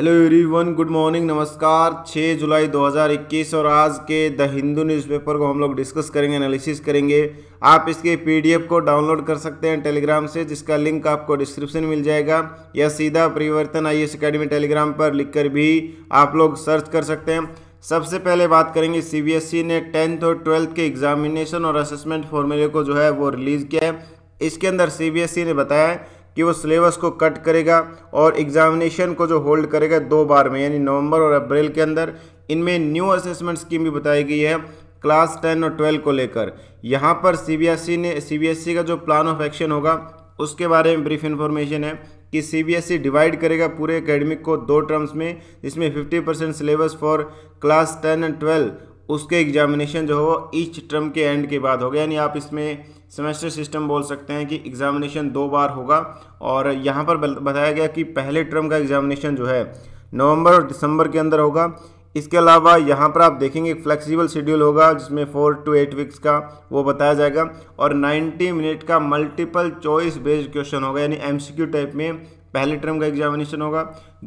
hello everyone good morning नमस्कार 6 जुलाई 2021 और आज के द हिंदू न्यूज़पेपर को हम लोग डिस्कस करेंगे एनालिसिस करेंगे आप इसके पीडीएफ को डाउनलोड कर सकते हैं टेलीग्राम से जिसका लिंक आपको डिस्क्रिप्शन मिल जाएगा या सीधा परिवर्तन आई एस अकेडमी टेलीग्राम पर लिखकर भी आप लोग सर्च कर सकते हैं सबसे पहले बात करेंगे सी e ने टेंथ और ट्वेल्थ के एग्जामिनेशन और असेसमेंट फॉर्मूले को जो है वो रिलीज़ किया है इसके अंदर सी e ने बताया है कि वो सिलेबस को कट करेगा और एग्जामिनेशन को जो होल्ड करेगा दो बार में यानी नवंबर और अप्रैल के अंदर इनमें न्यू असेसमेंट स्कीम भी बताई गई है क्लास टेन और ट्वेल्व को लेकर यहाँ पर सी e ने सी e का जो प्लान ऑफ एक्शन होगा उसके बारे में ब्रीफ इन्फॉर्मेशन है कि ई डिवाइड e करेगा पूरे एकेडमिक को दो टर्म्स में जिसमें 50 percent syllabus for class ten and twelve उसके एग्जामिनेशन जो हो ईच टर्म के एंड के बाद हो गया यानी आप इसमें सेमेस्टर सिस्टम बोल सकते हैं कि एग्ज़ामिनेशन दो बार होगा और यहाँ पर बताया गया कि पहले टर्म का एग्ज़ामिनेशन जो है नवंबर और दिसंबर के अंदर होगा इसके अलावा यहाँ पर आप देखेंगे फ्लेक्सिबल शेड्यूल होगा जिसमें फोर टू एट वीक्स का वो बताया जाएगा और 90 मिनट का मल्टीपल चॉइस बेस्ड क्वेश्चन होगा यानी एमसीक्यू टाइप में पहले टर्म का एग्जामिनेशन होगा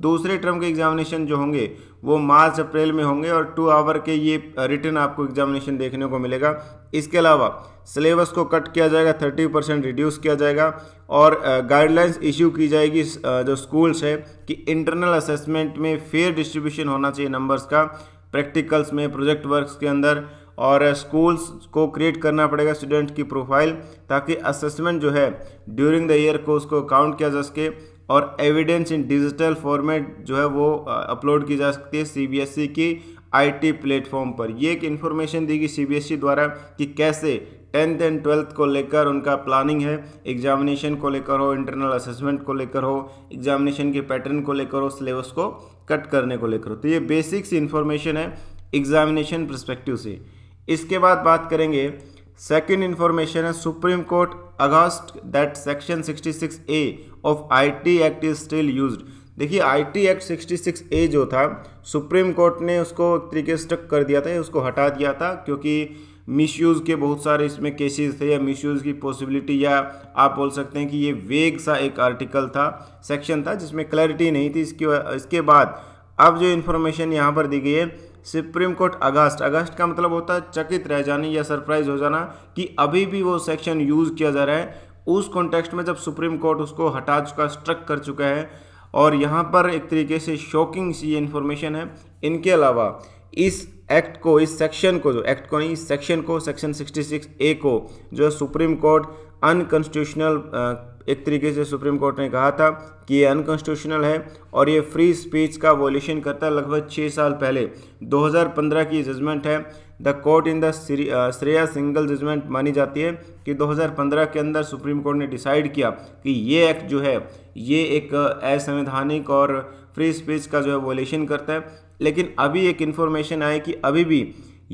दूसरे टर्म के एग्जामिनेशन जो होंगे वो मार्च अप्रैल में होंगे और टू आवर के ये रिटर्न आपको एग्जामिनेशन देखने को मिलेगा इसके अलावा सिलेबस को कट किया जाएगा थर्टी परसेंट रिड्यूस किया जाएगा और गाइडलाइंस इश्यू की जाएगी जो स्कूल्स है कि इंटरनल असेसमेंट में फेयर डिस्ट्रीब्यूशन होना चाहिए नंबर्स का प्रैक्टिकल्स में प्रोजेक्ट वर्क्स के अंदर और स्कूल्स को क्रिएट करना पड़ेगा स्टूडेंट की प्रोफाइल ताकि असेसमेंट जो है ड्यूरिंग द ईयर को उसको काउंट किया जा सके और एविडेंस इन डिजिटल फॉर्मेट जो है वो अपलोड की जा सकती है सीबीएसई e की आईटी प्लेटफॉर्म पर ये एक इन्फॉर्मेशन दी गई सीबीएसई e द्वारा कि कैसे टेंथ एंड ट्वेल्थ को लेकर उनका प्लानिंग है एग्जामिनेशन को लेकर हो इंटरनल असेसमेंट को लेकर हो एग्जामिनेशन के पैटर्न को लेकर हो सिलेबस को कट करने को लेकर हो तो ये बेसिक्स इन्फॉर्मेशन है एग्जामिनेशन परस्पेक्टिव से इसके बाद बात करेंगे सेकेंड इन्फॉर्मेशन है supreme court aghast that section 66 A of IT act is still used देखिए आईटी एक्ट 66 ए जो था सुप्रीम कोर्ट ने उसको एक तरीके से स्टक कर दिया था उसको हटा दिया था क्योंकि मिसयूज़ के बहुत सारे इसमें केसेस थे या मिसयूज़ की पॉसिबिलिटी या आप बोल सकते हैं कि ये वेग सा एक आर्टिकल था सेक्शन था जिसमें क्लैरिटी नहीं थी इसके इसके बाद अब जो इन्फॉर्मेशन यहाँ पर दी गई है सुप्रीम कोर्ट अगस्त अगस्त का मतलब होता है चकित रह जाना या सरप्राइज हो जाना कि अभी भी वो सेक्शन यूज़ किया जा रहा है उस कॉन्टेक्स्ट में जब सुप्रीम कोर्ट उसको हटा चुका स्ट्रक कर चुका है और यहाँ पर एक तरीके से शॉकिंग सी ये इन्फॉर्मेशन है इनके अलावा इस एक्ट को इस सेक्शन को जो एक्ट को नहीं इस सेक्शन को सेक्शन 66 ए को जो है सुप्रीम कोर्ट अनकॉन्स्टिट्यूशनल एक तरीके से सुप्रीम कोर्ट ने कहा था कि ये अनकॉन्स्टिट्यूशनल है और ये फ्री स्पीच का वोल्यूशन करता है लगभग छः साल पहले 2015 की जजमेंट है the court in the Shreya Singhal judgment मानी जाती है कि 2015 के अंदर सुप्रीम कोर्ट ने डिसाइड किया कि ये एक्ट जो है ये एक uh, असंवैधानिक और फ्री स्पीच का जो है वोल्यूशन करता है लेकिन अभी एक इन्फॉर्मेशन आई कि अभी भी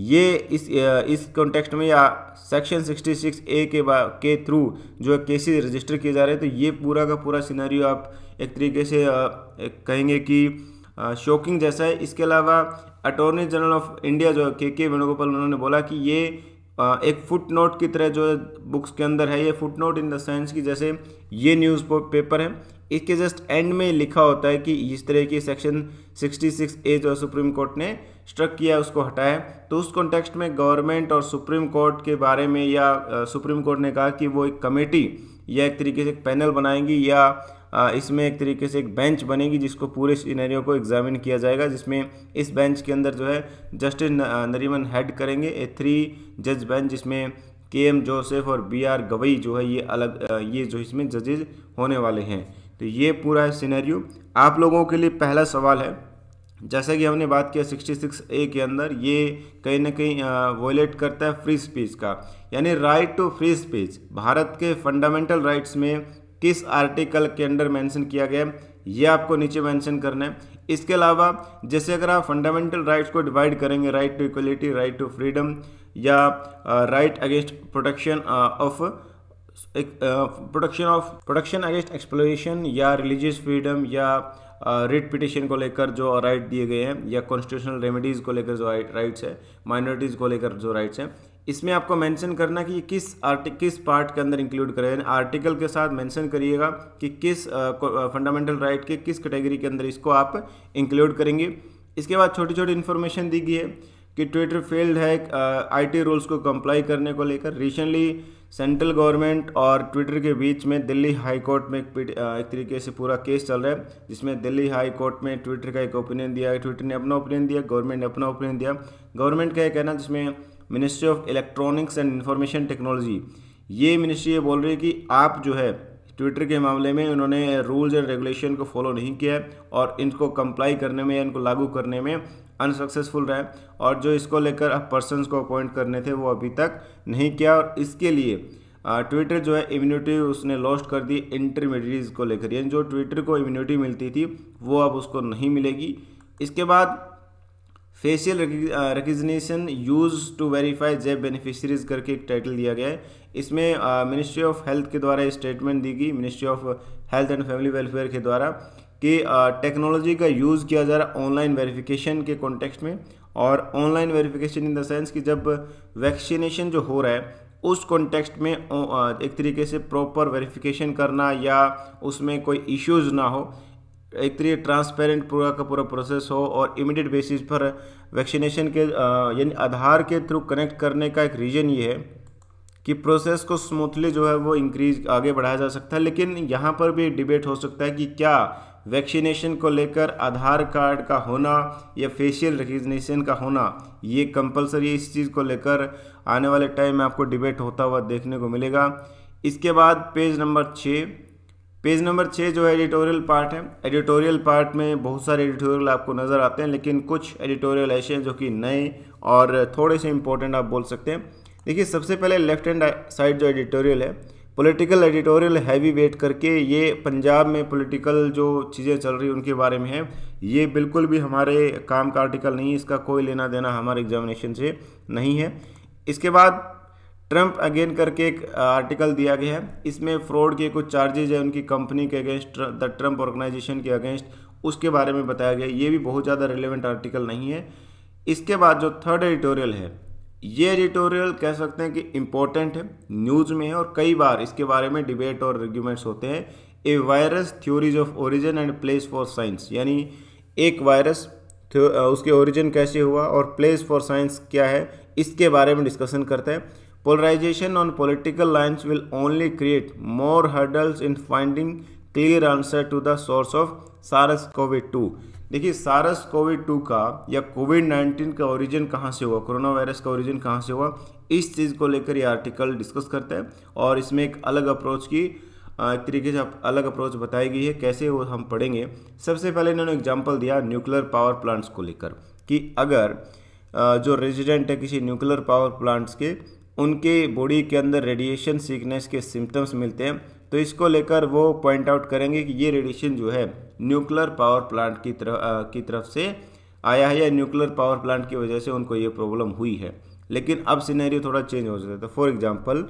ये इस इस कॉन्टेक्स्ट में या सेक्शन 66 ए के बा के थ्रू जो केसेस रजिस्टर किए जा रहे हैं तो ये पूरा का पूरा सिनेरियो आप एक तरीके से कहेंगे कि शॉकिंग जैसा है इसके अलावा अटॉर्नी जनरल ऑफ इंडिया जो के के वेणुगोपाल उन्होंने बोला कि ये एक फुट नोट की तरह जो बुक्स के अंदर है ये footnote in the sense की जैसे ये न्यूज़ पेपर है इसके जस्ट एंड में लिखा होता है कि इस तरह की सेक्शन 66 ए जो सुप्रीम कोर्ट ने स्ट्रक किया है उसको हटाए तो उस कॉन्टेक्स्ट में गवर्नमेंट और सुप्रीम कोर्ट के बारे में या सुप्रीम कोर्ट ने कहा कि वो एक कमेटी या एक तरीके से एक पैनल बनाएंगी या इसमें एक तरीके से एक बेंच बनेगी जिसको पूरे सिनेरियो को एग्जामिन किया जाएगा जिसमें इस बेंच के अंदर जो है जस्टिस नरीमन हेड करेंगे ए थ्री जज बेंच जिसमें के एम जोसेफ और बी आर गवई जो है ये अलग ये जो इसमें जजेज होने वाले हैं तो ये पूरा है आप लोगों के लिए पहला सवाल है जैसा कि हमने बात किया 66 ए के अंदर ये कहीं ना कहीं वोलेट करता है फ्री स्पीच का यानी right to free speech Bharat के फंडामेंटल राइट्स में किस आर्टिकल के अंडर मेंशन किया गया ये आपको नीचे मेंशन करना है इसके अलावा जैसे अगर आप फंडामेंटल राइट्स को डिवाइड करेंगे right to equality right to freedom या right against protection of protection of protection against exploration या रिलीजियस फ्रीडम या रिट पिटिशन को लेकर जो राइट दिए गए हैं या कॉन्स्टिट्यूशनल रेमेडीज़ को लेकर जो राइट्स है माइनॉरिटीज़ को लेकर जो राइट्स हैं इसमें आपको मेंशन करना कि किस आर्टिक किस पार्ट के अंदर इंक्लूड करें आर्टिकल के साथ मेंशन करिएगा कि किस फंडामेंटल uh, राइट right के किस कैटेगरी के अंदर इसको आप इंक्लूड करेंगे इसके बाद छोटी छोटी इन्फॉर्मेशन दी गई है कि ट्विटर फील्ड है आई टी रूल्स को कंप्लाई करने को लेकर रिसेंटली सेंट्रल गवर्नमेंट और ट्विटर के बीच में दिल्ली हाई कोर्ट में एक, एक तरीके से पूरा केस चल रहा है जिसमें दिल्ली हाई कोर्ट में ट्विटर का एक ओपिनियन दिया ट्विटर ने अपना ओपिनियन दिया गवर्नमेंट ने अपना ओपिनियन दिया गवर्नमेंट का यह कहना जिसमें ministry of electronics and information technology ये मिनिस्ट्री ये बोल रही है कि आप जो है ट्विटर के मामले में उन्होंने रूल्स एंड रेगुलेशन को फॉलो नहीं किया है और इनको कंप्लाई करने में या इनको लागू करने में अनसक्सेसफुल रहे और जो इसको लेकर अब पर्सनस को अपॉइंट करने थे वो अभी तक नहीं किया और इसके लिए ट्विटर जो है इम्यूनिटी उसने लॉस्ट कर दी इंटरमीडियज को लेकर यानी जो ट्विटर को इम्यूनिटी मिलती थी वो अब उसको नहीं मिलेगी इसके बाद facial recognition use to verify जेब बेनिफिशरीज करके एक टाइटल दिया गया है इसमें मिनिस्ट्री ऑफ हेल्थ के द्वारा स्टेटमेंट दी गई ministry of health and family welfare के द्वारा कि टेक्नोलॉजी का यूज़ किया जा रहा है ऑनलाइन वेरिफिकेशन के कॉन्टेक्स्ट में और online verification in the sense कि जब वैक्सीनेशन जो हो रहा है उस कॉन्टेक्स्ट में एक तरीके से प्रॉपर वेरिफिकेशन करना या उसमें कोई इश्यूज ना हो एक तरीके ट्रांसपेरेंट पूरा का पूरा प्रोसेस हो और इमीडिएट बेसिस पर वैक्सीनेशन के यानी आधार के थ्रू कनेक्ट करने का एक रीज़न ये है कि प्रोसेस को स्मूथली जो है वो इंक्रीज आगे बढ़ाया जा सकता है लेकिन यहाँ पर भी डिबेट हो सकता है कि क्या वैक्सीनेशन को लेकर आधार कार्ड का होना या फेशियल रिकग्निशन का होना ये कंपलसरी इस चीज़ को लेकर आने वाले टाइम में आपको डिबेट होता हुआ देखने को मिलेगा इसके बाद पेज नंबर छः पेज नंबर छः जो है एडिटोरियल पार्ट है एडिटोरियल पार्ट में बहुत सारे एडिटोरियल आपको नज़र आते हैं लेकिन कुछ एडिटोरियल ऐसे हैं जो कि नए और थोड़े से इम्पोर्टेंट आप बोल सकते हैं देखिए सबसे पहले लेफ्ट हैंड साइड जो एडिटोरियल है पॉलिटिकल एडिटोरियल हैवी वेट करके ये पंजाब में पॉलिटिकल जो चीज़ें चल रही उनके बारे में है ये बिल्कुल भी हमारे काम का आर्टिकल नहीं इसका कोई लेना देना हमारे एग्जामिनेशन से नहीं है इसके बाद ट्रंप अगेन करके एक आर्टिकल दिया गया है इसमें फ्रॉड के कुछ चार्जेज है उनकी कंपनी के अगेंस्ट द ट्रंप ऑर्गेनाइजेशन के अगेंस्ट उसके बारे में बताया गया ये भी बहुत ज़्यादा रिलेवेंट आर्टिकल नहीं है इसके बाद जो थर्ड एडिटोरियल है ये एडिटोरियल कह सकते हैं कि इम्पोर्टेंट है न्यूज़ में है और कई बार इसके बारे में डिबेट और आर्ग्यूमेंट्स होते हैं a virus theories of origin and place for science यानी एक वायरस उसके ओरिजिन कैसे हुआ और प्लेस फॉर साइंस क्या है इसके बारे में डिस्कशन करते हैं polarisation on political lines will only create more hurdles in finding clear answer to the source of SARS COVID two देखिए सारस कोविड टू का या कोविड नाइन्टीन का ओरिजिन कहाँ से हुआ कोरोना वायरस का ओरिजिन कहाँ से हुआ इस चीज़ को लेकर ये आर्टिकल डिस्कस करते हैं और इसमें एक अलग अप्रोच की एक तरीके से अलग अप्रोच बताई गई है कैसे वो हम पढ़ेंगे सबसे पहले इन्होंने एग्जाम्पल दिया न्यूक्लियर पावर प्लांट्स को लेकर कि अगर जो रेजिडेंट है किसी न्यूक्लियर पावर प्लांट्स के उनके बॉडी के अंदर रेडिएशन सीकनेस के सिम्टम्स मिलते हैं तो इसको लेकर वो पॉइंट आउट करेंगे कि ये रेडिएशन जो है न्यूक्लियर पावर प्लांट की तरफ की तरफ से आया है या न्यूक्लियर पावर प्लांट की वजह से उनको ये प्रॉब्लम हुई है लेकिन अब सिनेरियो थोड़ा चेंज हो जाता है तो फॉर एग्जाम्पल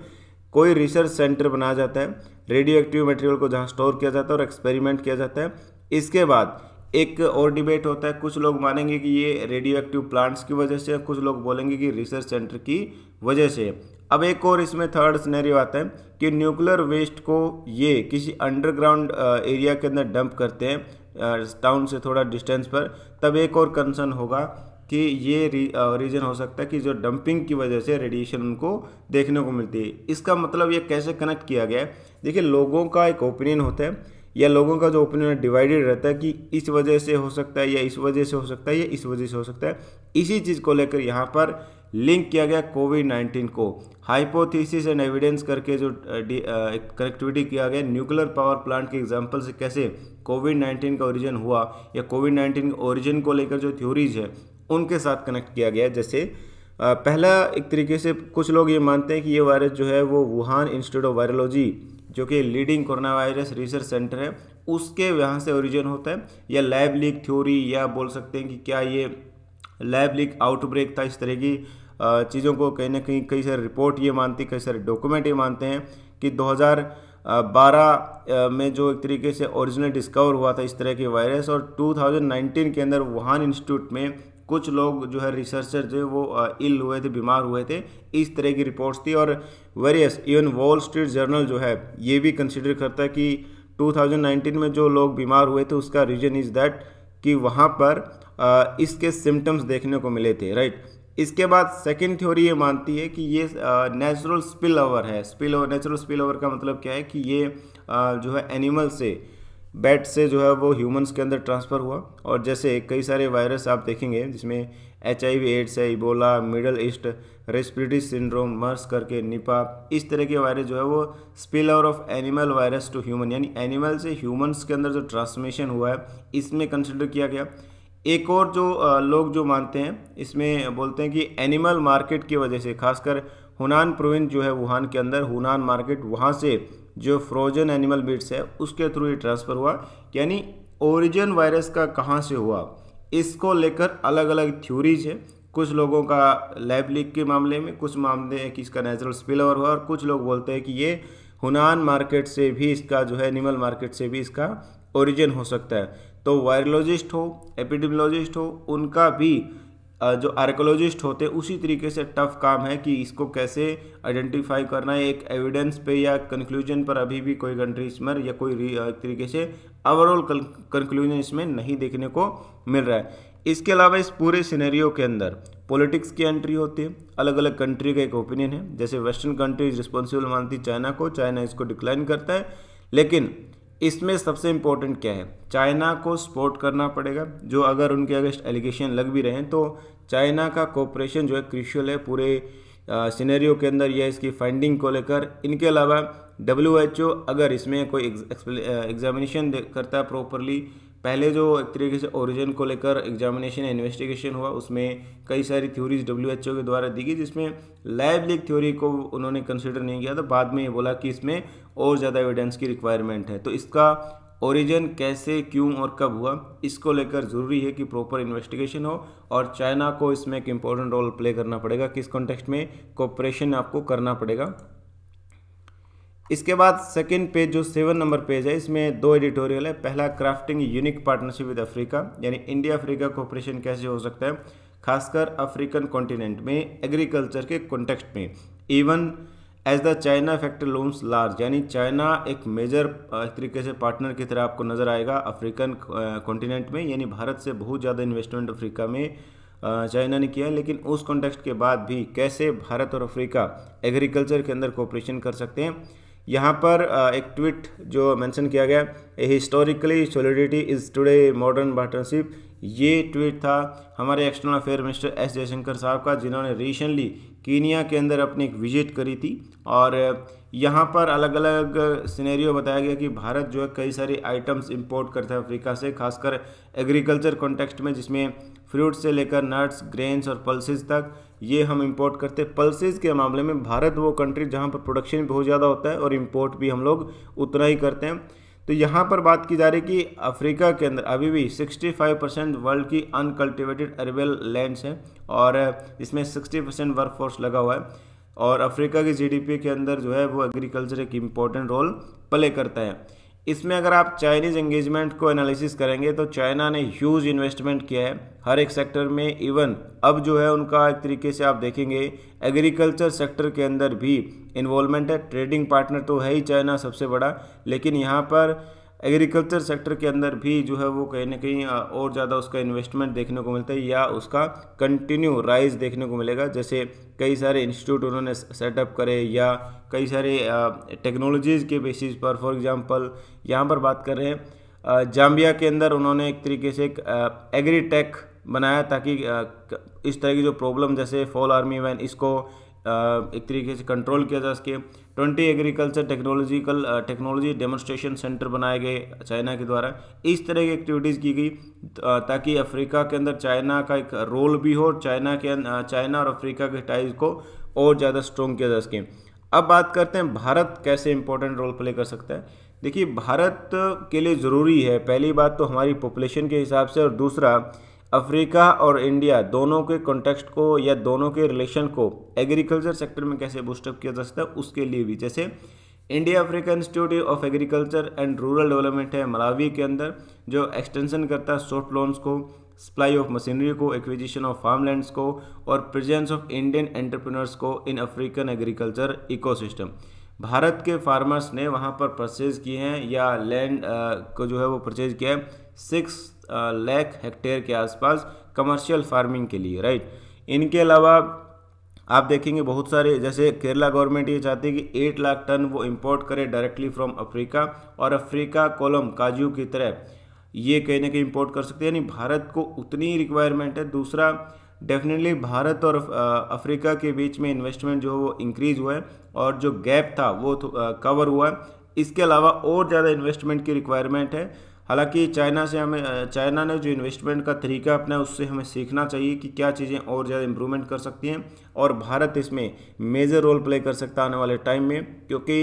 कोई रिसर्च सेंटर बनाया जाता है रेडियो एक्टिव मटेरियल को जहाँ स्टोर किया जाता है और एक्सपेरिमेंट किया जाता है इसके बाद एक और डिबेट होता है कुछ लोग मानेंगे कि ये रेडियो एक्टिव प्लांट्स की वजह से कुछ लोग बोलेंगे कि रिसर्च सेंटर की वजह से अब एक और इसमें थर्ड स्नेरियो आता है कि न्यूक्लियर वेस्ट को ये किसी अंडरग्राउंड एरिया uh, के अंदर डंप करते हैं टाउन uh, से थोड़ा डिस्टेंस पर तब एक और कंसर्न होगा कि ये री, रीजन uh, हो सकता है कि जो डंपिंग की वजह से रेडिएशन उनको देखने को मिलती है इसका मतलब ये कैसे कनेक्ट किया गया है देखिए लोगों का एक ओपिनियन होता है या लोगों का जो ओपिनियन डिवाइडेड रहता है कि इस वजह से हो सकता है या इस वजह से हो सकता है या इस वजह से हो सकता है इसी चीज़ को लेकर यहाँ पर लिंक किया गया कोविड नाइन्टीन को हाइपोथीसिस एंड एविडेंस करके जो कनेक्टिविटी किया गया न्यूक्लियर पावर प्लांट के एग्जाम्पल से कैसे कोविड नाइन्टीन का ओरिजिन हुआ या कोविड नाइन्टीन के ओरिजिन को लेकर जो थ्योरीज है उनके साथ कनेक्ट किया गया जैसे पहला एक तरीके से कुछ लोग ये मानते हैं कि ये वायरस जो है वो वुहान इंस्टीट्यूट ऑफ वायरोलॉजी जो कि leading corona virus research centre है उसके यहाँ से ओरिजिन होता है या लैब लीक थ्योरी या बोल सकते हैं कि क्या ये लैब लीक आउटब्रेक था इस तरह की चीज़ों को कहीं ना कहीं कई सारे रिपोर्ट ये मानती कई सारे डॉक्यूमेंट ये मानते हैं कि 2012 में जो एक तरीके से ओरिजिनल डिस्कवर हुआ था इस तरह के वायरस और 2019 के अंदर वुहान इंस्टीट्यूट में कुछ लोग जो है रिसर्चर जो वो इल हुए थे बीमार हुए थे इस तरह की रिपोर्ट्स थी और various even Wall Street Journal जो है ये भी कंसिडर करता है कि 2019 में जो लोग बीमार हुए थे उसका रीज़न इज़ दैट कि वहाँ पर इसके सिम्टम्स देखने को मिले थे राइट इसके बाद सेकंड थ्योरी ये मानती है कि ये नेचुरल स्पिल ओवर है spill over natural spill over का मतलब क्या है कि ये आ, जो है एनिमल से बैट से जो है वो ह्यूमंस के अंदर ट्रांसफ़र हुआ और जैसे कई सारे वायरस आप देखेंगे जिसमें एच आई वी एड्स है Ebola Middle East respiratory syndrome MERS करके निपा इस तरह के वायरस जो है वो spill over of animal virus to human यानी एनिमल से ह्यूमंस के अंदर जो ट्रांसमिशन हुआ है इसमें कंसिडर किया गया एक और जो लोग जो मानते हैं इसमें बोलते हैं कि एनिमल मार्केट की वजह से खासकर हुनान प्रोविंस जो है वुहान के अंदर हुनान मार्केट वहाँ से जो फ्रोजन एनिमल मीट्स है उसके थ्रू ये ट्रांसफ़र हुआ यानी ओरिजिन वायरस का कहाँ से हुआ इसको लेकर अलग अलग थ्योरीज है कुछ लोगों का लैब लीक के मामले में कुछ मामले हैं कि इसका नेचुरल स्पिल ओवर हुआ और कुछ लोग बोलते हैं कि ये हुनान मार्केट से भी इसका जो है एनिमल मार्केट से भी इसका ओरिजिन हो सकता है तो वायरोलॉजिस्ट हो एपिडमोलॉजिस्ट हो उनका भी जो आर्कोलॉजिस्ट होते हैं उसी तरीके से टफ काम है कि इसको कैसे आइडेंटिफाई करना है एक एविडेंस पे या कंक्लूजन पर अभी भी कोई कंट्रीज में या कोई तरीके से ओवरऑल कंक्लूजन इसमें नहीं देखने को मिल रहा है इसके अलावा इस पूरे सिनेरियो के अंदर पॉलिटिक्स की एंट्री होती है अलग अलग कंट्री का एक ओपिनियन है जैसे वेस्टर्न कंट्रीज रिस्पॉन्सिबल मानती चाइना को चाइना इसको डिक्लाइन करता है लेकिन इसमें सबसे इम्पोर्टेंट क्या है चाइना को सपोर्ट करना पड़ेगा जो अगर उनके अगेंस्ट एलिगेशन लग भी रहे हैं तो चाइना का कोऑपरेशन जो है क्रिशियल है पूरे सिनेरियो के अंदर या इसकी फाइंडिंग को लेकर इनके अलावा डब्ल्यू अगर इसमें कोई एग्जामिनेशन करता है प्रॉपरली पहले जो एक तरीके से ओरिजिन को लेकर एग्जामिनेशन इन्वेस्टिगेशन हुआ उसमें कई सारी थ्योरीज डब्ल्यू एच ओ के द्वारा दी गई जिसमें लाइव लीक थ्योरी को उन्होंने कंसिडर नहीं किया था बाद में ये बोला कि इसमें और ज़्यादा एविडेंस की रिक्वायरमेंट है तो इसका ओरिजिन कैसे क्यों और कब हुआ इसको लेकर ज़रूरी है कि प्रॉपर इन्वेस्टिगेशन हो और चाइना को इसमें एक इम्पोर्टेंट रोल प्ले करना पड़ेगा किस कॉन्टेक्स्ट में कॉपरेशन आपको करना पड़ेगा इसके बाद सेकेंड पेज जो सेवन नंबर पेज है इसमें दो एडिटोरियल है पहला crafting unique partnership with Africa यानी इंडिया अफ्रीका कोऑपरेशन कैसे हो सकता है खासकर अफ्रीकन कॉन्टिनेंट में एग्रीकल्चर के कॉन्टेक्स्ट में even as the China factor looms large यानी चाइना एक मेजर एक तरीके से पार्टनर की तरह आपको नज़र आएगा अफ्रीकन कॉन्टिनेंट में यानी भारत से बहुत ज़्यादा इन्वेस्टमेंट अफ्रीका में चाइना ने किया है लेकिन उस कॉन्टेक्स्ट के बाद भी कैसे भारत और अफ्रीका एग्रीकल्चर के अंदर कोऑपरेशन कर सकते हैं यहाँ पर एक ट्वीट जो मेंशन किया गया a historically solidity is today modern partnership ये ट्वीट था हमारे external affair minister S Jaishankar साहब का जिन्होंने रिसेंटली कीनिया के अंदर अपनी एक विजिट करी थी और यहाँ पर अलग अलग सिनेरियो बताया गया कि भारत जो है कई सारी आइटम्स इंपोर्ट करता है अफ्रीका से खासकर एग्रीकल्चर कॉन्टेक्स्ट में जिसमें फ्रूट से लेकर नट्स ग्रेन्स और पल्सेस तक ये हम इंपोर्ट करते हैं पल्सेज के मामले में भारत वो कंट्री जहाँ पर प्रोडक्शन बहुत ज़्यादा होता है और इम्पोर्ट भी हम लोग उतना ही करते हैं तो यहाँ पर बात की जा रही है कि अफ्रीका के अंदर अभी भी 65 परसेंट वर्ल्ड की अनकल्टिवेटेड अर्बल लैंड्स हैं और इसमें 60 परसेंट वर्क फोर्स लगा हुआ है और अफ्रीका की जीडीपी के अंदर जो है वो एग्रीकल्चर एक इम्पोर्टेंट रोल प्ले करता है इसमें अगर आप चाइनीज़ एंगेजमेंट को एनालिसिस करेंगे तो चाइना ने ह्यूज इन्वेस्टमेंट किया है हर एक सेक्टर में इवन अब जो है उनका एक तरीके से आप देखेंगे एग्रीकल्चर सेक्टर के अंदर भी इन्वॉल्वमेंट है ट्रेडिंग पार्टनर तो है ही चाइना सबसे बड़ा लेकिन यहाँ पर एग्रीकल्चर सेक्टर के अंदर भी जो है वो कहीं ना कहीं और ज़्यादा उसका इन्वेस्टमेंट देखने को मिलता है या उसका कंटिन्यू राइज देखने को मिलेगा जैसे कई सारे इंस्टीट्यूट उन्होंने सेटअप करे या कई सारे टेक्नोलॉजीज़ के बेसिस पर फॉर एग्ज़ाम्पल यहाँ पर बात कर रहे हैं जाम्बिया के अंदर उन्होंने एक तरीके से एक एग्री टेक बनाया ताकि इस तरह की जो प्रॉब्लम जैसे फॉल आर्मी वैन इसको एक तरीके से कंट्रोल किया जा सके twenty agriculture technological technology demonstration centre बनाए गए चाइना के द्वारा इस तरह की एक्टिविटीज़ की गई ताकि अफ्रीका के अंदर चाइना का एक रोल भी हो चाइना के अं, चाइना और अफ्रीका के टाइज को और ज़्यादा स्ट्रॉन्ग किया जा सके अब बात करते हैं भारत कैसे इंपॉर्टेंट रोल प्ले कर सकता है देखिए भारत के लिए ज़रूरी है पहली बात तो हमारी पॉपुलेशन के हिसाब से और दूसरा अफ्रीका और इंडिया दोनों के कॉन्टेक्स्ट को या दोनों के रिलेशन को एग्रीकल्चर सेक्टर में कैसे बूस्टअप किया जा सकता है उसके लिए भी जैसे India Africa institute of agriculture and rural development है मलावी के अंदर जो एक्सटेंशन करता है सॉफ्ट लोन्स को सप्लाई ऑफ मशीनरी को एक्विजिशन ऑफ फार्म लैंड्स को और प्रेजेंस ऑफ इंडियन एंटरप्रेनर्स को in African agriculture ecosystem Bharat के फार्मर्स ने वहाँ पर परचेज़ किए हैं या लैंड को जो है वो परचेज़ किया है सिक्स लाख हेक्टेयर के आसपास कमर्शियल फार्मिंग के लिए राइट इनके अलावा आप देखेंगे बहुत सारे जैसे केरला गवर्नमेंट ये चाहती है कि 8 लाख टन वो इंपोर्ट करे डायरेक्टली फ्रॉम अफ्रीका और अफ्रीका कोलम काजू की तरह ये कहीं ना कहीं इम्पोर्ट कर सकते हैं यानी भारत को उतनी रिक्वायरमेंट है दूसरा डेफिनेटली भारत और अफ्रीका के बीच में इन्वेस्टमेंट जो है वो इंक्रीज हुआ है और जो गैप था वो कवर हुआ है इसके अलावा और ज़्यादा इन्वेस्टमेंट की रिक्वायरमेंट है हालांकि चाइना से हमें चाइना ने जो इन्वेस्टमेंट का तरीका अपना है उससे हमें सीखना चाहिए कि क्या चीज़ें और ज़्यादा इम्प्रूवमेंट कर सकती हैं और भारत इसमें मेजर रोल प्ले कर सकता है आने वाले टाइम में क्योंकि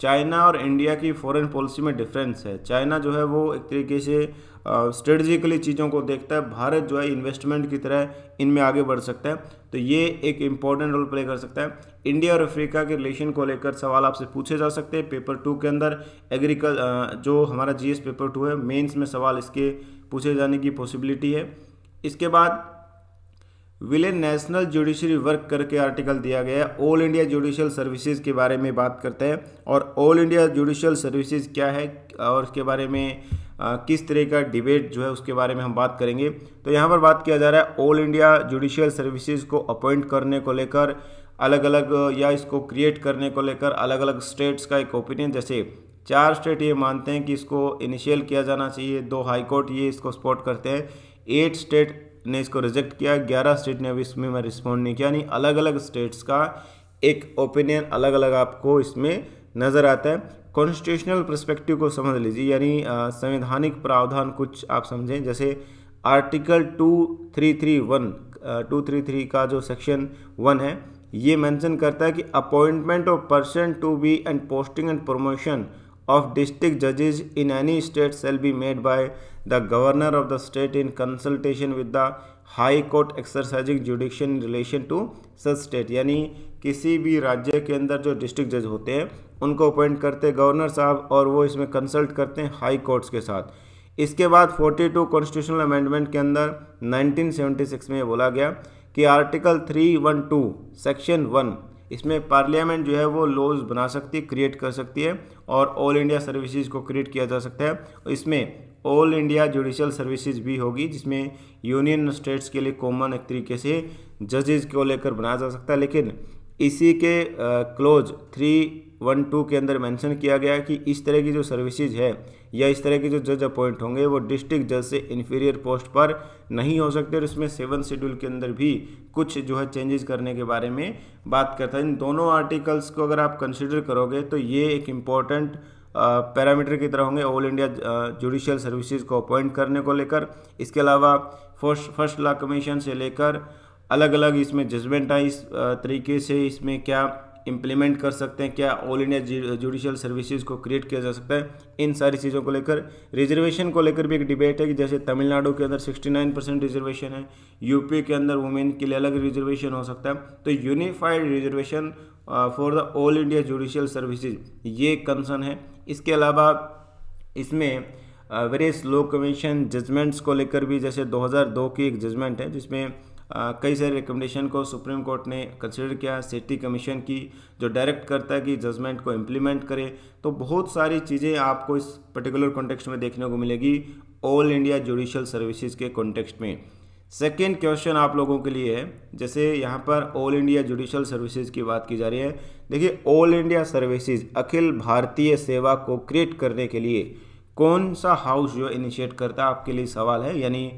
चाइना और इंडिया की फॉरेन पॉलिसी में डिफरेंस है चाइना जो है वो एक तरीके से स्ट्रेटजिकली चीज़ों को देखता है भारत जो है इन्वेस्टमेंट की तरह इनमें आगे बढ़ सकता है तो ये एक इम्पॉर्टेंट रोल प्ले कर सकता है इंडिया और अफ्रीका के रिलेशन को लेकर सवाल आपसे पूछे जा सकते हैं पेपर टू के अंदर एग्रीकल जो हमारा जीएस पेपर टू है मेंस में सवाल इसके पूछे जाने की पॉसिबिलिटी है इसके बाद विले नेशनल जुडिशरी वर्क करके आर्टिकल दिया गया है ऑल इंडिया जुडिशियल सर्विसेज के बारे में बात करते हैं और ऑल इंडिया जुडिशियल सर्विसेज क्या है और उसके बारे में आ, किस तरह का डिबेट जो है उसके बारे में हम बात करेंगे तो यहाँ पर बात किया जा रहा है ऑल इंडिया जुडिशियल सर्विसेज को अपॉइंट करने को लेकर अलग अलग या इसको क्रिएट करने को लेकर अलग अलग स्टेट्स का एक ओपिनियन जैसे चार स्टेट ये मानते हैं कि इसको इनिशियल किया जाना चाहिए दो हाईकोर्ट ये इसको सपोर्ट करते हैं एट स्टेट ने इसको रिजेक्ट किया ग्यारह स्टेट ने अभी इसमें मैं रिस्पॉन्ड नहीं किया यानी अलग अलग स्टेट्स का एक ओपिनियन अलग अलग आपको इसमें नज़र आता है कॉन्स्टिट्यूशनल प्रस्पेक्टिव को समझ लीजिए यानी संवैधानिक प्रावधान कुछ आप समझें जैसे article two three three one two three three का जो सेक्शन वन है ये मेंशन करता है कि appointment of person to be and posting and promotion of district judges in any state shall be made by the governor of the state in consultation with the high court exercising jurisdiction in relation to such state यानी किसी भी राज्य के अंदर जो district जज होते हैं उनको अपॉइंट करते हैं गवर्नर साहब और वो इसमें कंसल्ट करते हैं हाई कोर्ट्स के साथ इसके बाद 42 कॉन्स्टिट्यूशनल अमेंडमेंट के अंदर 1976 में बोला गया कि आर्टिकल 312 सेक्शन 1 इसमें पार्लियामेंट जो है वो लॉज बना सकती है क्रिएट कर सकती है और ऑल इंडिया सर्विसेज को क्रिएट किया जा सकता है इसमें ऑल इंडिया जुडिशल सर्विसेज भी होगी जिसमें यूनियन स्टेट्स के लिए कॉमन एक तरीके से जजेज को लेकर बनाया जा सकता है लेकिन इसी के क्लोज थ्री वन टू के अंदर मेंशन किया गया है कि इस तरह की जो सर्विसेज है या इस तरह के जो जज अपॉइंट होंगे वो डिस्ट्रिक्ट जज से इन्फीरियर पोस्ट पर नहीं हो सकते और इसमें सेवन शेड्यूल के अंदर भी कुछ जो है चेंजेस करने के बारे में बात करता है इन दोनों आर्टिकल्स को अगर आप कंसिडर करोगे तो ये एक इम्पॉर्टेंट पैरामीटर की तरह होंगे ऑल इंडिया जुडिशियल सर्विसेज को अपॉइंट करने को लेकर इसके अलावा फर्स्ट फर्स्ट लॉ कमीशन से लेकर अलग अलग इसमें जजमेंट आए इस तरीके से इसमें क्या इम्प्लीमेंट कर सकते हैं क्या ऑल इंडिया जुडिशियल सर्विसेज को क्रिएट किया जा सकता है इन सारी चीज़ों को लेकर रिजर्वेशन को लेकर भी एक डिबेट है कि जैसे तमिलनाडु के अंदर 69 परसेंट रिजर्वेशन है यूपी के अंदर वुमेन के लिए अलग रिजर्वेशन हो सकता है तो unified reservation for the all India judicial services ये कंसर्न है इसके अलावा इसमें वेरियस लो कमीशन जजमेंट्स को लेकर भी जैसे 2002 की एक जजमेंट है जिसमें कई सारे रिकमेंडेशन को सुप्रीम कोर्ट ने कंसिडर किया सेफ्टी कमीशन की जो डायरेक्ट करता है कि जजमेंट को इम्प्लीमेंट करे तो बहुत सारी चीज़ें आपको इस पर्टिकुलर कॉन्टेक्स्ट में देखने को मिलेगी ऑल इंडिया जुडिशल सर्विसेज के कॉन्टेक्स्ट में सेकेंड क्वेश्चन आप लोगों के लिए है जैसे यहाँ पर ऑल इंडिया जुडिशल सर्विसेज की बात की जा रही है देखिए ऑल इंडिया सर्विसेज अखिल भारतीय सेवा को क्रिएट करने के लिए कौन सा हाउस जो इनिशिएट करता है आपके लिए सवाल है यानी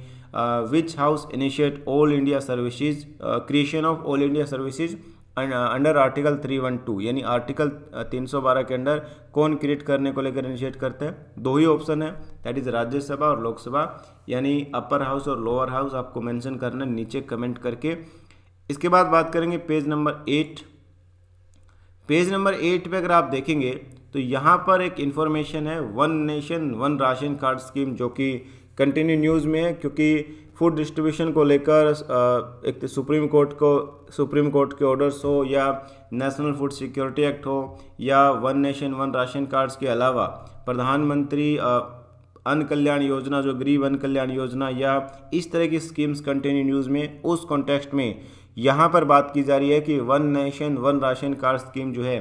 Uh, which house initiate all India services uh, creation of all India services under article 312 यानी आर्टिकल 312 uh, के अंडर कौन क्रिएट करने को लेकर इनिशिएट करते हैं दो ही ऑप्शन है दैट इज राज्यसभा और लोकसभा यानी अपर हाउस और लोअर हाउस आपको मेंशन करना है नीचे कमेंट करके इसके बाद बात करेंगे page number eight page number eight पे अगर आप देखेंगे तो यहाँ पर एक इंफॉर्मेशन है one nation one ration card scheme जो कि कंटिन्यू न्यूज़ में है क्योंकि फूड डिस्ट्रीब्यूशन को लेकर एक तो सुप्रीम कोर्ट को सुप्रीम कोर्ट के ऑर्डर्स हो या नेशनल फूड सिक्योरिटी एक्ट हो या one nation one ration cards के अलावा प्रधानमंत्री अन्न कल्याण योजना जो गरीब अन्न कल्याण योजना या इस तरह की स्कीम्स कंटिन्यू न्यूज़ में उस कॉन्टेक्स्ट में यहाँ पर बात की जा रही है कि one nation one ration card scheme जो है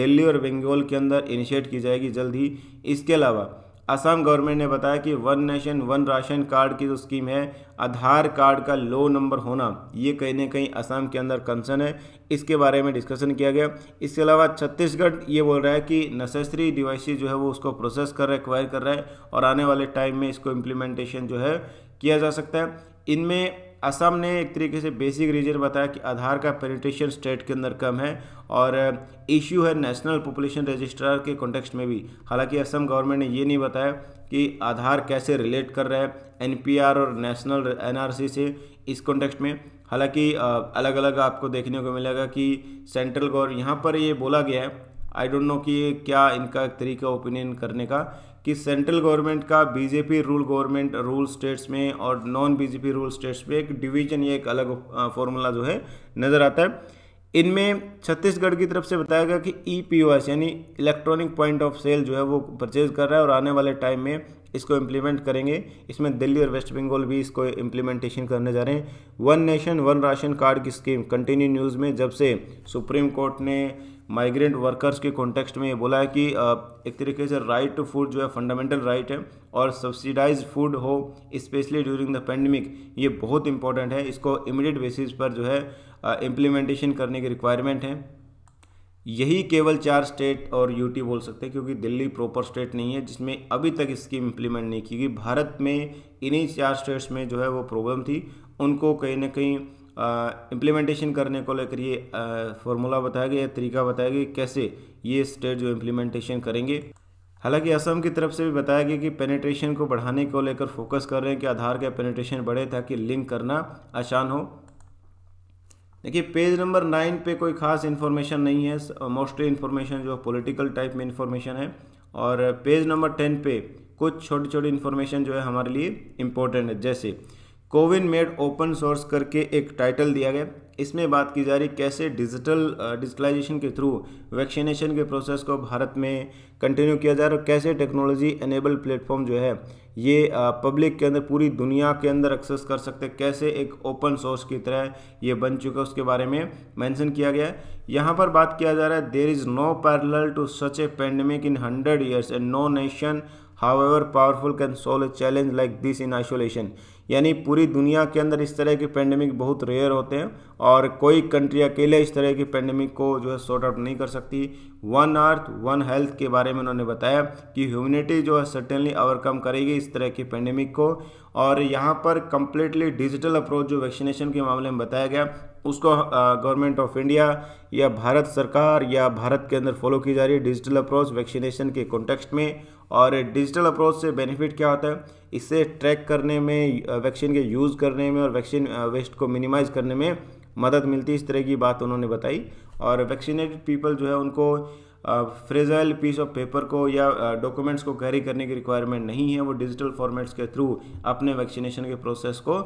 दिल्ली और बंगाल के अंदर इनिशिएट की जाएगी जल्द ही इसके अलावा असम गवर्नमेंट ने बताया कि one nation one ration card की जो स्कीम है आधार कार्ड का लो नंबर होना ये कहीं ना कहीं असम के अंदर कंसर्न है इसके बारे में डिस्कशन किया गया इसके अलावा छत्तीसगढ़ ये बोल रहा है कि नेसेसरी डिवाइसेज जो है वो उसको प्रोसेस कर रहा है एक्वायर कर रहा है और आने वाले टाइम में इसको इम्प्लीमेंटेशन जो है किया जा सकता है इनमें असम ने एक तरीके से बेसिक रीजन बताया कि आधार का पेनिट्रेशन स्टेट के अंदर कम है और इश्यू है नेशनल पॉपुलेशन रजिस्ट्रार के कॉन्टेक्स्ट में भी हालांकि असम गवर्नमेंट ने ये नहीं बताया कि आधार कैसे रिलेट कर रहा है एनपीआर और नेशनल एनआरसी से इस कॉन्टेक्स्ट में हालांकि अलग अलग आपको देखने को मिलेगा कि सेंट्रल गवर्नमेंट यहाँ पर ये बोला गया है आई डोंट नो कि क्या इनका तरीका ओपिनियन करने का कि सेंट्रल गवर्नमेंट का BJP rule government rule states में और नॉन बीजेपी रूल स्टेट्स में एक डिवीजन ये एक अलग फॉर्मूला जो है नज़र आता है इनमें छत्तीसगढ़ की तरफ से बताया गया कि ई पी यानी इलेक्ट्रॉनिक पॉइंट ऑफ सेल जो है वो परचेज कर रहा है और आने वाले टाइम में इसको इम्प्लीमेंट करेंगे इसमें दिल्ली और वेस्ट बंगाल भी इसको इम्प्लीमेंटेशन करने जा रहे हैं one nation one ration card की स्कीम कंटिन्यू न्यूज़ में जब से सुप्रीम कोर्ट ने माइग्रेंट वर्कर्स के कॉन्टेक्स्ट में ये बोला है कि एक तरीके से राइट टू फूड जो है फंडामेंटल राइट है और सब्सिडाइज फूड हो स्पेशली ड्यूरिंग द पेंडेमिक ये बहुत इंपॉर्टेंट है इसको इमिडियट बेसिस पर जो है इम्प्लीमेंटेशन करने की रिक्वायरमेंट है यही केवल चार स्टेट और यूटी बोल सकते हैं क्योंकि दिल्ली प्रॉपर स्टेट नहीं है जिसमें अभी तक इसकी इम्प्लीमेंट नहीं की गई भारत में इन्हीं चार स्टेट्स में जो है वो प्रॉब्लम थी उनको कहीं ना कहीं इम्प्लीमेंटेशन करने को लेकर ये फॉर्मूला बताया गया तरीका बताया गया कैसे ये स्टेट जो इम्प्लीमेंटेशन करेंगे हालांकि असम की तरफ से भी बताया गया कि पेनिट्रेशन को बढ़ाने को लेकर फोकस कर रहे हैं कि आधार का पेनिट्रेशन बढ़े ताकि लिंक करना आसान हो देखिए पेज नंबर नाइन पे कोई खास इन्फॉर्मेशन नहीं है मोस्टली इन्फॉर्मेशन जो पॉलिटिकल टाइप में इन्फॉर्मेशन है और पेज नंबर टेन पे कुछ छोटी छोटी इन्फॉर्मेशन जो है हमारे लिए इम्पोर्टेंट है जैसे कोविन मेड ओपन सोर्स करके एक टाइटल दिया गया इसमें बात की जा रही कैसे डिजिटल डिजिटलाइजेशन के थ्रू वैक्सीनेशन के प्रोसेस को भारत में कंटिन्यू किया जा रहा है और कैसे टेक्नोलॉजी एनेबल प्लेटफॉर्म जो है ये पब्लिक के अंदर पूरी दुनिया के अंदर एक्सेस कर सकते हैं कैसे एक ओपन सोर्स की तरह ये बन चुका है उसके बारे में मेंशन किया गया है यहाँ पर बात किया जा रहा है there is no parallel to such a pandemic in hundred years and no nation however powerful can solve a challenge like this in isolation यानी पूरी दुनिया के अंदर इस तरह के पेंडेमिक बहुत रेयर होते हैं और कोई कंट्री अकेले इस तरह की पेंडेमिक को जो है सॉर्ट आउट नहीं कर सकती वन अर्थ वन हेल्थ के बारे में उन्होंने बताया कि ह्यूमिनिटी जो है सर्टेनली ओवरकम करेगी इस तरह की पेंडेमिक को और यहाँ पर कंप्लीटली डिजिटल अप्रोच जो वैक्सीनेशन के मामले में बताया गया उसको गवर्नमेंट ऑफ इंडिया या भारत सरकार या भारत के अंदर फॉलो की जा रही है डिजिटल अप्रोच वैक्सीनेशन के कॉन्टेक्स्ट में और डिजिटल अप्रोच से बेनिफिट क्या होता है इससे ट्रैक करने में वैक्सीन के यूज़ करने में और वैक्सीन वेस्ट को मिनिमाइज़ करने में मदद मिलती इस तरह की बात उन्होंने बताई और वैक्सीनेटेड पीपल जो है उनको फ्रेजाइल पीस ऑफ पेपर को या डॉक्यूमेंट्स को कैरी करने की रिक्वायरमेंट नहीं है वो डिजिटल फॉर्मेट्स के थ्रू अपने वैक्सीनेशन के प्रोसेस को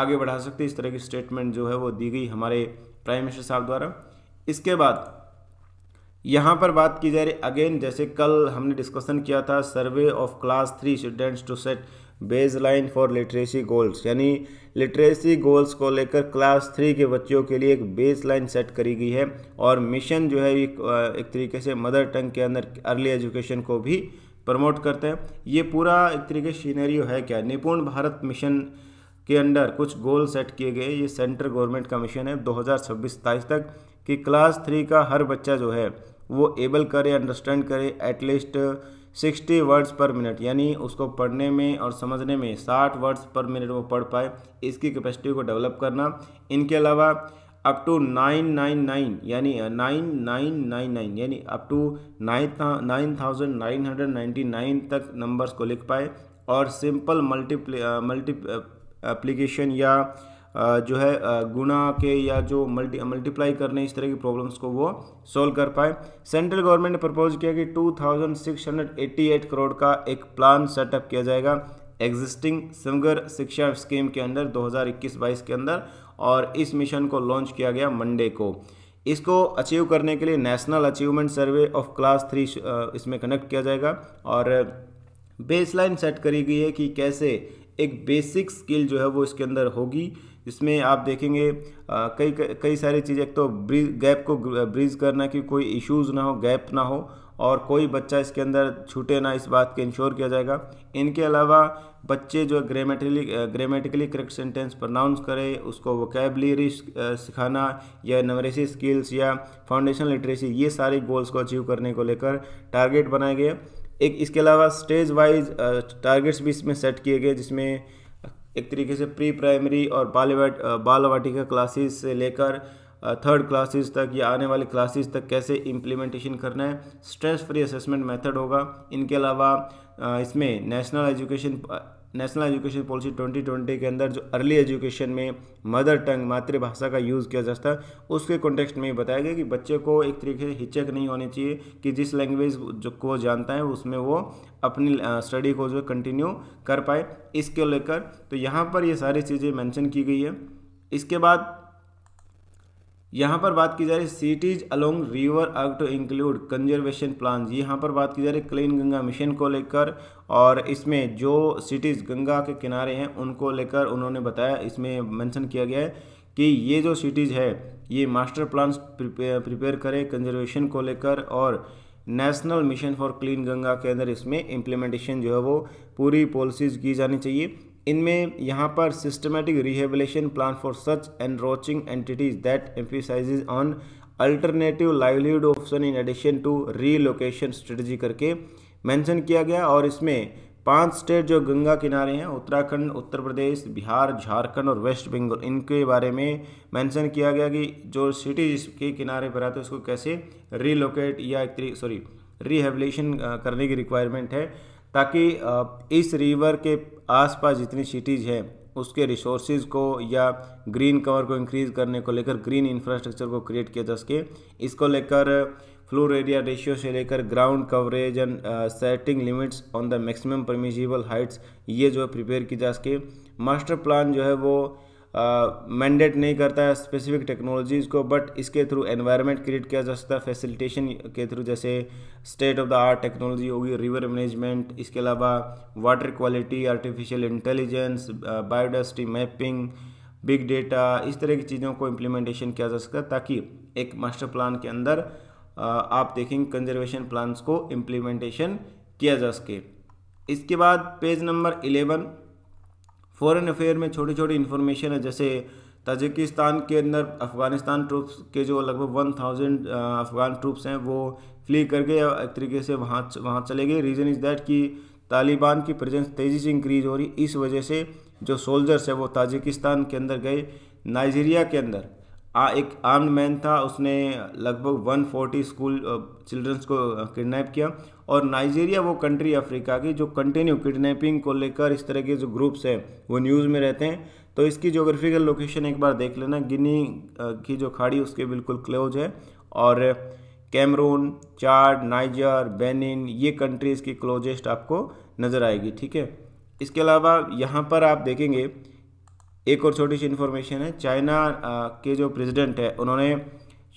आगे बढ़ा सकते इस तरह की स्टेटमेंट जो है वो दी गई हमारे प्राइम मिनिस्टर साहब द्वारा इसके बाद यहाँ पर बात की जा रही अगेन जैसे कल हमने डिस्कशन किया था survey of class three students to set baseline for literacy goals यानी लिटरेसी गोल्स को लेकर क्लास थ्री के बच्चों के लिए एक बेस लाइन सेट करी गई है और मिशन जो है एक, एक तरीके से मदर टंग के अंदर अर्ली एजुकेशन को भी प्रमोट करते हैं ये पूरा एक तरीके सीनरी है क्या निपुण भारत मिशन के अंडर कुछ गोल सेट किए गए ये सेंट्रल गवर्नमेंट का मिशन है 2026 हज़ार तक कि क्लास थ्री का हर बच्चा जो है वो एबल करे अंडरस्टैंड करे at least sixty words per minute यानी उसको पढ़ने में और समझने में साठ वर्ड्स पर मिनट वो पढ़ पाए इसकी कैपेसिटी को डेवलप करना इनके अलावा up to nine nine nine यानी नाइन नाइन नाइन नाइन यानी up to nine nine thousand nine hundred ninety nine तक नंबर्स को लिख पाए और सिंपल मल्टीप्ली एप्लीकेशन या जो है गुणा के या जो मल्टी मल्टीप्लाई करने इस तरह की प्रॉब्लम्स को वो सोल्व कर पाए सेंट्रल गवर्नमेंट ने प्रपोज किया कि 2688 करोड़ का एक प्लान सेटअप किया जाएगा एग्जिस्टिंग समग्र शिक्षा स्कीम के अंदर 2021-22 के अंदर और इस मिशन को लॉन्च किया गया मंडे को इसको अचीव करने के लिए national achievement survey of class three इसमें कनेक्ट किया जाएगा और बेसलाइन सेट करी गई है कि कैसे एक बेसिक स्किल जो है वो इसके अंदर होगी इसमें आप देखेंगे कई कई सारी चीज़ें एक तो ब्रीज गैप को ब्रीज करना कि कोई इश्यूज ना हो गैप ना हो और कोई बच्चा इसके अंदर छूटे ना इस बात के इंश्योर किया जाएगा इनके अलावा बच्चे जो grammatically grammatically correct sentence pronounce करें उसको वोकेबलरी सिखाना या नवरेसी स्किल्स या फाउंडेशन लिटरेसी ये सारे गोल्स को अचीव करने को लेकर टारगेट बनाए गए एक इसके अलावा स्टेज वाइज टारगेट्स भी इसमें सेट किए गए जिसमें एक तरीके से प्री प्राइमरी और बालवाट बाल क्लासेस से लेकर थर्ड क्लासेस तक या आने वाले क्लासेस तक कैसे इम्प्लीमेंटेशन करना है स्ट्रेस फ्री असेसमेंट मेथड होगा इनके अलावा इसमें national education national education policy 2020 के अंदर जो अर्ली एजुकेशन में मदर टंग मातृभाषा का यूज़ किया जाता है उसके कॉन्टेक्स्ट में बताया गया कि बच्चे को एक तरीके से हिचक नहीं होनी चाहिए कि जिस लैंग्वेज जो को जानता है उसमें वो अपनी स्टडी को जो कंटिन्यू कर पाए इसके लेकर तो यहाँ पर ये सारी चीज़ें मैंशन की गई है इसके बाद यहाँ पर बात की जा रही है cities along river ought to include conservation plan यहाँ पर बात की जा रही है क्लीन गंगा मिशन को लेकर और इसमें जो सिटीज़ गंगा के किनारे हैं उनको लेकर उन्होंने बताया इसमें मेंशन किया गया है कि ये जो सिटीज़ है ये मास्टर प्लान प्रिपेयर करें कंजर्वेशन को लेकर और national mission for clean Ganga के अंदर इसमें इम्प्लीमेंटेशन जो है वो पूरी पॉलिसीज़ की जानी चाहिए इनमें यहाँ पर systematic rehabilitation plan for such encroaching entities that emphasize on alternative livelihood option in addition to relocation strategy करके मेंशन किया गया और इसमें पांच स्टेट जो गंगा किनारे हैं उत्तराखंड उत्तर प्रदेश बिहार झारखंड और वेस्ट बंगाल इनके बारे में मेंशन किया गया कि जो सिटीज के किनारे पर आते हैं उसको कैसे रीलोकेट या सॉरी रिहेबलेशन करने की रिक्वायरमेंट है ताकि इस रिवर के आसपास जितनी सिटीज़ हैं उसके रिसोर्सेज को या ग्रीन कवर को इंक्रीज करने को लेकर ग्रीन इंफ्रास्ट्रक्चर को क्रिएट किया जा सके इसको लेकर फ्लोर एरिया रेशियो से लेकर ground coverage and setting limits on the maximum permissible heights ये जो है प्रिपेयर की जा सके मास्टर प्लान जो है वो मैंडेट uh, नहीं करता है स्पेसिफिक टेक्नोलॉजीज़ को बट इसके थ्रू एनवायरनमेंट क्रिएट किया जा सकता है फैसिलिटेशन के थ्रू जैसे state of the art technology होगी रिवर मैनेजमेंट इसके अलावा water quality artificial intelligence biodiversity mapping big data इस तरह की चीज़ों को इम्प्लीमेंटेशन किया जा सकता है ताकि एक मास्टर प्लान के अंदर आप देखेंगे कंजर्वेशन प्लान्स को इम्प्लीमेंटेशन किया जा सके इसके बाद page number eleven foreign affair में छोटी छोटी इन्फॉर्मेशन है जैसे ताजिकिस्तान के अंदर अफ़गानिस्तान ट्रूप्स के जो लगभग वन थाउजेंड अफ़गान ट्रूप्स हैं वो फ्ली करके एक तरीके से वहाँ वहाँ चले गए रीज़न इज़ दैट कि तालिबान की प्रेजेंस तेज़ी से इंक्रीज हो रही इस वजह से जो सोल्जर्स है वो ताजिकिस्तान के अंदर गए नाइजीरिया के अंदर आ एक आर्म्ड मैन था उसने लगभग 140 स्कूल चिल्ड्रंस को किडनैप किया और नाइजीरिया वो कंट्री अफ्रीका की जो कंटिन्यू किडनैपिंग को लेकर इस तरह के जो ग्रुप्स हैं वो न्यूज़ में रहते हैं तो इसकी जोग्राफिकल लोकेशन एक बार देख लेना गिनी की जो खाड़ी उसके बिल्कुल क्लोज है और कैमरून चार्ड नाइजर बेनिन ये कंट्रीज़ की क्लोजेस्ट आपको नज़र आएगी ठीक है इसके अलावा यहाँ पर आप देखेंगे एक और छोटी सी इन्फॉर्मेशन है चाइना के जो प्रेसिडेंट है उन्होंने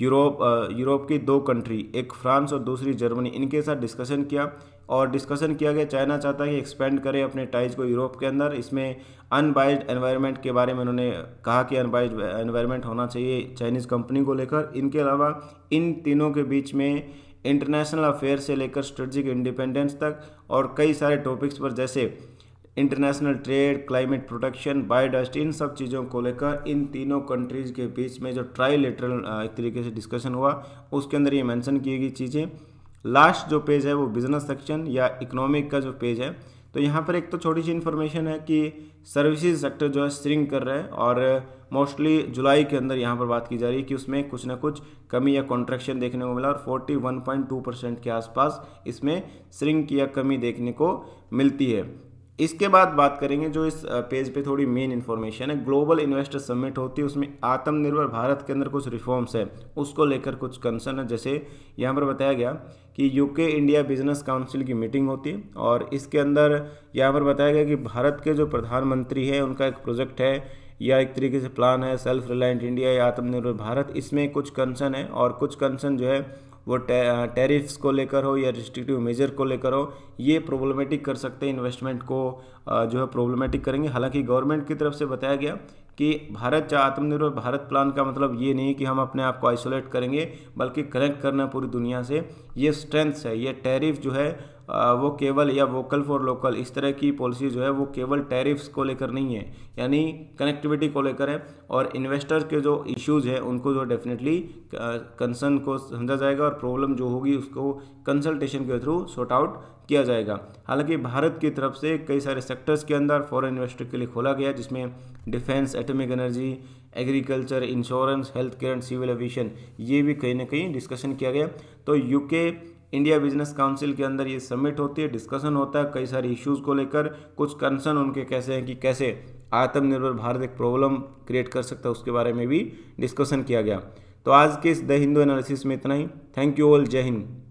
यूरोप यूरोप की दो कंट्री एक फ्रांस और दूसरी जर्मनी इनके साथ डिस्कशन किया और डिस्कशन किया गया चाइना चाहता है कि एक्सपेंड करे अपने टाइज को यूरोप के अंदर इसमें अनबाइज्ड एनवायरनमेंट के बारे में उन्होंने कहा कि अनबाइज एनवायरनमेंट होना चाहिए चाइनीज़ कंपनी को लेकर इनके अलावा इन तीनों के बीच में इंटरनेशनल अफेयर से लेकर स्ट्रेटजिक इंडिपेंडेंस तक और कई सारे टॉपिक्स पर जैसे international trade climate protection biodiversity इन सब चीज़ों को लेकर इन तीनों कंट्रीज़ के बीच में जो ट्राई लेटरल एक तरीके से डिस्कशन हुआ उसके अंदर ये मेंशन की गई चीज़ें लास्ट जो पेज है वो बिजनेस सेक्शन या इकोनॉमिक का जो पेज है तो यहाँ पर एक तो छोटी सी इन्फॉर्मेशन है कि सर्विसेज सेक्टर जो है स्ट्रिंग कर रहा है और मोस्टली जुलाई के अंदर यहाँ पर बात की जा रही है कि उसमें कुछ ना कुछ कमी या कॉन्ट्रैक्शन देखने को मिला और 41.2 परसेंट के आसपास इसमें स्ट्रिंग की या कमी देखने को मिलती है इसके बाद बात करेंगे जो इस पेज पे थोड़ी मेन इन्फॉर्मेशन है ग्लोबल इन्वेस्टर समिट होती है उसमें आत्मनिर्भर भारत के अंदर कुछ रिफॉर्म्स है उसको लेकर कुछ कंसर्न है जैसे यहाँ पर बताया गया कि यूके इंडिया बिजनेस काउंसिल की मीटिंग होती है और इसके अंदर यहाँ पर बताया गया कि भारत के जो प्रधानमंत्री है उनका एक प्रोजेक्ट है या एक तरीके से प्लान है सेल्फ रिलायंट इंडिया या आत्मनिर्भर भारत इसमें कुछ कंसर्न है और कुछ कंसर्न जो है वो टैरिफ्स को लेकर हो या रिस्ट्रिक्टिव मेजर को लेकर हो ये प्रॉब्लमेटिक कर सकते हैं इन्वेस्टमेंट को जो है प्रॉब्लमेटिक करेंगे हालांकि गवर्नमेंट की तरफ से बताया गया कि भारत चाहे आत्मनिर्भर भारत प्लान का मतलब ये नहीं कि हम अपने आप को आइसोलेट करेंगे बल्कि कनेक्ट करना पूरी दुनिया से ये स्ट्रेंथ्स है ये टैरिफ जो है वो केवल या वोकल फॉर लोकल इस तरह की पॉलिसी जो है वो केवल टैरिफ्स को लेकर नहीं है यानी कनेक्टिविटी को लेकर है और इन्वेस्टर्स के जो इश्यूज़ हैं उनको जो डेफिनेटली कंसर्न को समझा जाएगा और प्रॉब्लम जो होगी उसको कंसल्टेशन के थ्रू सॉर्ट आउट किया जाएगा हालांकि भारत की तरफ से कई सारे सेक्टर्स के अंदर फॉरेन इन्वेस्टर के लिए खोला गया जिसमें defence atomic energy agriculture insurance health care and civil aviation ये भी कहीं ना कहीं डिस्कशन किया गया तो यूके इंडिया बिजनेस काउंसिल के अंदर ये सबमिट होती है डिस्कशन होता है कई सारे इश्यूज़ को लेकर कुछ कंसर्न उनके कैसे हैं कि कैसे आत्मनिर्भर भारत एक प्रॉब्लम क्रिएट कर सकता है उसके बारे में भी डिस्कशन किया गया तो आज के इस द हिंदू एनालिसिस में इतना ही थैंक यू ऑल जय हिंद